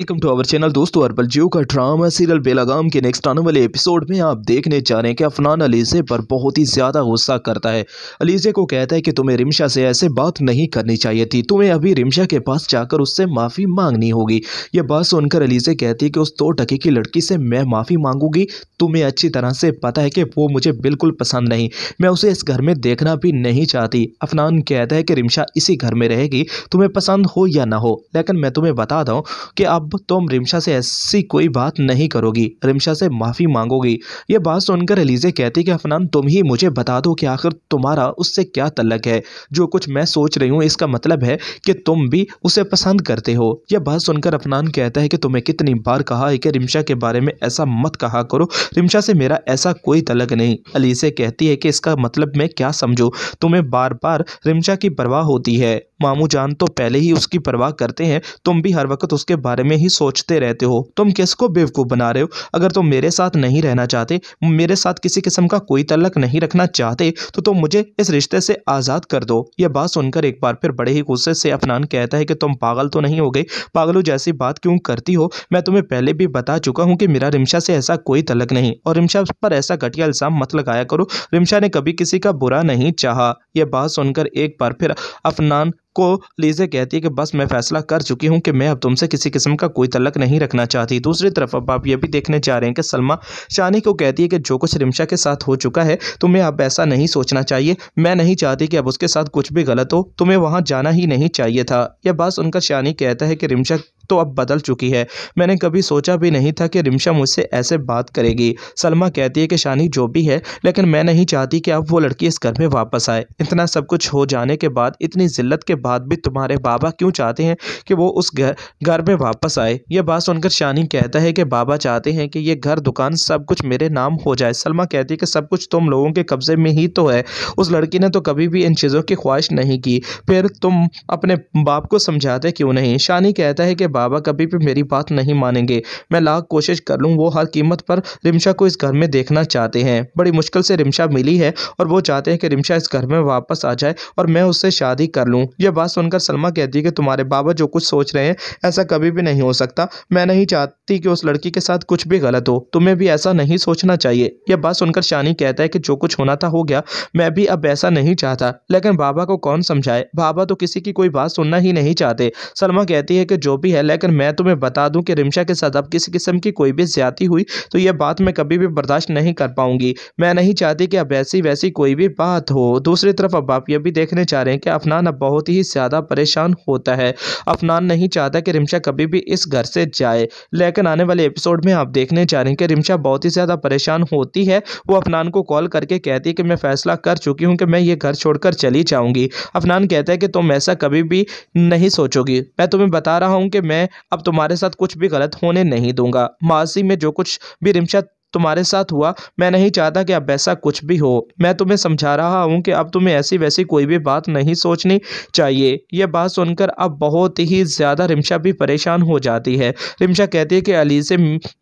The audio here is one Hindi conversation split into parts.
वेलकम टू अवर चैनल दोस्तों अरबल जियो का ड्रामा सीरियल बेलागाम के नेक्स्ट आने वाले एपिसोड में आप देखने जा रहे हैं कि अफनान अलीजे पर बहुत ही ज़्यादा गुस्सा करता है अलीजे को कहता है कि तुम्हें रिमशा से ऐसे बात नहीं करनी चाहिए थी तुम्हें अभी रिमशा के पास जाकर उससे माफ़ी मांगनी होगी यह बात सुनकर अलीजे कहती है कि उस दो टके की लड़की से मैं माफ़ी मांगूंगी तुम्हें अच्छी तरह से पता है कि वो मुझे बिल्कुल पसंद नहीं मैं उसे इस घर में देखना भी नहीं चाहती अफनान कहता है कि रिमशा इसी घर में रहेगी तुम्हें पसंद हो या ना हो लेकिन मैं तुम्हें बता दूँ कि आप अब तुम रिमशा से ऐसी कोई बात नहीं करोगी रिमशा से माफ़ी मांगोगी ये बात सुनकर एलिजे कहती कि अफनान तुम ही मुझे बता दो कि आखिर तुम्हारा उससे क्या तलक है जो कुछ मैं सोच रही हूँ इसका मतलब है कि तुम भी उसे पसंद करते हो यह बात सुनकर अफनान कहता है कि तुम्हें कितनी बार कहा है कि रिमशा के बारे में ऐसा मत कहा करो रिमशा से मेरा ऐसा कोई तलक नहीं अलीसे कहती है कि इसका मतलब मैं क्या समझो तुम्हें बार बार रिमशा की परवाह होती है मामू जान तो पहले ही उसकी परवाह करते हैं तुम भी हर वक्त उसके बारे में ही सोचते रहते हो तुम किसको बेवकूफ़ बना रहे हो अगर तुम मेरे साथ नहीं रहना चाहते मेरे साथ किसी किस्म का कोई तलक नहीं रखना चाहते तो तुम मुझे इस रिश्ते से आज़ाद कर दो यह बात सुनकर एक बार फिर बड़े ही गुस्से से अफनान कहता है कि तुम पागल तो नहीं हो गए पागलों जैसी बात क्यों करती हो मैं तुम्हें पहले भी बता चुका हूँ कि मेरा रिमशा से ऐसा कोई तलक नहीं और रिमशा पर ऐसा घटिया इल्ज़ाम मत लगाया करो रिमशा ने कभी किसी का बुरा नहीं चाहा यह बात सुनकर एक बार फिर अफनान को लीजे कहती है कि बस मैं फैसला कर चुकी हूँ कि मैं अब तुमसे किसी किस्म का कोई तलक नहीं रखना चाहती दूसरी तरफ अब आप ये भी देखने जा रहे हैं कि सलमा शानी को कहती है कि जो कुछ रिमशा के साथ हो चुका है तुम्हें अब ऐसा नहीं सोचना चाहिए मैं नहीं चाहती कि अब उसके साथ कुछ भी गलत हो तुम्हें वहाँ जाना ही नहीं चाहिए था यह बस उनका शानी कहता है कि रिमशा तो अब बदल चुकी है मैंने कभी सोचा भी नहीं था कि रिमशा मुझसे ऐसे बात करेगी सलमा कहती है कि शानी जो भी है लेकिन मैं नहीं चाहती कि अब वो लड़की इस घर में वापस आए इतना सब कुछ हो जाने के बाद इतनी जिल्लत के बाद भी तुम्हारे बाबा क्यों चाहते हैं कि वो उस घर घर में वापस आए यह बात सुनकर शानी कहता है कि बाबा चाहते हैं कि ये घर दुकान सब कुछ मेरे नाम हो जाए सलमा कहती है कि सब कुछ तुम लोगों के कब्ज़े में ही तो है उस लड़की ने तो कभी भी इन चीज़ों की ख्वाहिश नहीं की फिर तुम अपने बाप को समझाते क्यों नहीं शानी कहता है कि बाबा कभी भी मेरी बात नहीं मानेंगे मैं लाख कोशिश कर लूँ वो हर कीमत पर रिमशा को इस घर में देखना चाहते हैं बड़ी मुश्किल से रिमशा मिली है और वो चाहते हैं कि रिमशा इस घर में वापस आ जाए और मैं उससे शादी कर लूँ यह बात सुनकर सलमा कहती है कि तुम्हारे बाबा जो कुछ सोच रहे हैं ऐसा कभी भी नहीं हो सकता मैं नहीं चाहती कि उस लड़की के साथ कुछ भी गलत हो तुम्हें भी ऐसा नहीं सोचना चाहिए यह बात सुनकर शानी कहता है कि जो कुछ होना था हो गया मैं भी अब ऐसा नहीं चाहता लेकिन बाबा को कौन समझाए बाबा तो किसी की कोई बात सुनना ही नहीं चाहते सलमा कहती है कि जो भी है लेकिन मैं तुम्हें बता दूं कि रिमशा के साथ अब किसी किस्म की कोई भी ज्यादा हुई तो यह बात मैं कभी भी बर्दाश्त नहीं कर पाऊंगी मैं नहीं चाहती कि अब ऐसी वैसी कोई भी बात हो दूसरी तरफ अब आप यह भी देखने चाह रहे हैं कि अफनान अब बहुत ही ज़्यादा परेशान होता है अफनान नहीं चाहता कि रिमशा कभी भी इस घर से जाए लेकिन आने वाले एपिसोड में आप देखने चाह रहे हैं कि रिमशा बहुत ही ज़्यादा परेशान होती है वो अफनान को कॉल करके कहती है कि मैं फैसला कर चुकी हूँ कि मैं ये घर छोड़कर चली जाऊँगी अफनान कहता है कि तुम ऐसा कभी भी नहीं सोचोगी मैं तुम्हें बता रहा हूँ कि मैं अब तुम्हारे साथ कुछ भी गलत होने नहीं दूंगा माजी में जो कुछ भी रिमशा तुम्हारे साथ हुआ मैं नहीं चाहता कि अब ऐसा कुछ भी हो मैं तुम्हें समझा रहा हूँ कि अब तुम्हें ऐसी वैसी कोई भी बात नहीं सोचनी चाहिए यह बात सुनकर अब बहुत ही ज़्यादा रिमशा भी परेशान हो जाती है रिमशा कहती है कि अली से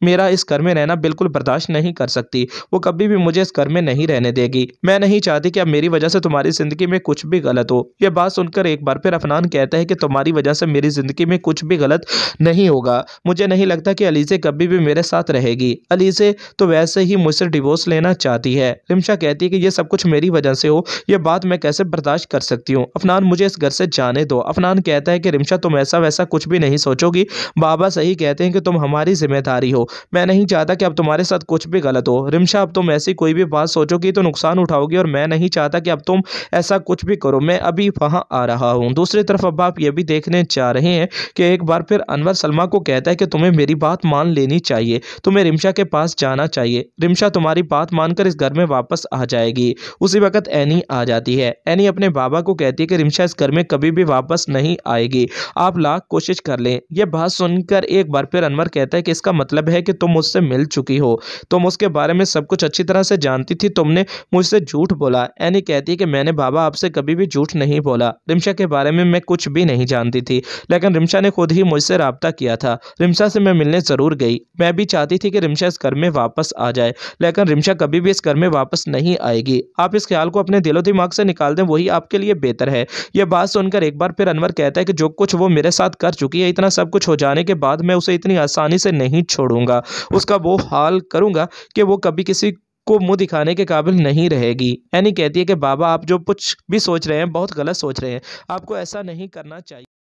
मेरा इस घर में रहना बिल्कुल बर्दाश्त नहीं कर सकती वो कभी भी मुझे इस घर में नहीं रहने देगी मैं नहीं चाहती कि अब मेरी वजह से तुम्हारी ज़िंदगी में कुछ भी गलत हो यह बात सुनकर एक बार फिर अफनान कहता है कि तुम्हारी वजह से मेरी ज़िंदगी में कुछ भी गलत नहीं होगा मुझे नहीं लगता कि अलीजे कभी भी मेरे साथ रहेगी अलीजे तो वैसे ही मुझसे डिवोर्स लेना चाहती है रिमशा कहती है कि ये सब कुछ मेरी वजह से हो ये बात मैं कैसे बर्दाश्त कर सकती हूँ अफनान मुझे इस घर से जाने दो अफनान कहता है कि रिमशा तुम ऐसा वैसा कुछ भी नहीं सोचोगी बाबा सही कहते हैं कि तुम हमारी जिम्मेदारी हो मैं नहीं चाहता कि अब तुम्हारे साथ कुछ भी गलत हो रिमशा अब तुम ऐसी कोई भी बात सोचोगी तो नुकसान उठाओगी और मैं नहीं चाहता कि अब तुम ऐसा कुछ भी करो मैं अभी वहाँ आ रहा हूँ दूसरी तरफ अब आप ये भी देखने जा रहे हैं कि एक बार फिर अनवर सलमा को कहता है कि तुम्हें मेरी बात मान लेनी चाहिए तुम्हें रिमशा के पास जाना होना चाहिए रिमशा तुम्हारी बात मानकर इस घर में वापस आ जाएगी उसी वक्त एनी आ जाती है एनी अपने बाबा को कहती है कि रिमशा इस घर में कभी भी वापस नहीं आएगी आप लाख कोशिश कर लें यह बात सुनकर एक बार फिर अनवर कहता है कि इसका मतलब है कि तुम मुझसे मिल चुकी हो तुम उसके बारे में सब कुछ अच्छी तरह से जानती थी तुमने मुझसे झूठ बोला एनी कहती है कि मैंने बाबा आपसे कभी भी झूठ नहीं बोला रिमशा के बारे में मैं कुछ भी नहीं जानती थी लेकिन रिमशा ने खुद ही मुझसे रबता किया था रिमशा से मैं मिलने ज़रूर गई मैं भी चाहती थी कि रिमशा इस घर में वापस वापस आ जाए लेकिन रिमशा कभी भी इस घर में वापस नहीं आएगी आप इस ख्याल को अपने दिलो दिमाग से निकाल दें वही आपके लिए बेहतर है यह बात सुनकर एक बार फिर अनवर कहता है कि जो कुछ वो मेरे साथ कर चुकी है इतना सब कुछ हो जाने के बाद मैं उसे इतनी आसानी से नहीं छोड़ूंगा उसका वो हाल करूंगा कि वो कभी किसी को मुंह दिखाने के काबिल नहीं रहेगी यानी कहती है कि बाबा आप जो कुछ भी सोच रहे हैं बहुत गलत सोच रहे हैं आपको ऐसा नहीं करना चाहिए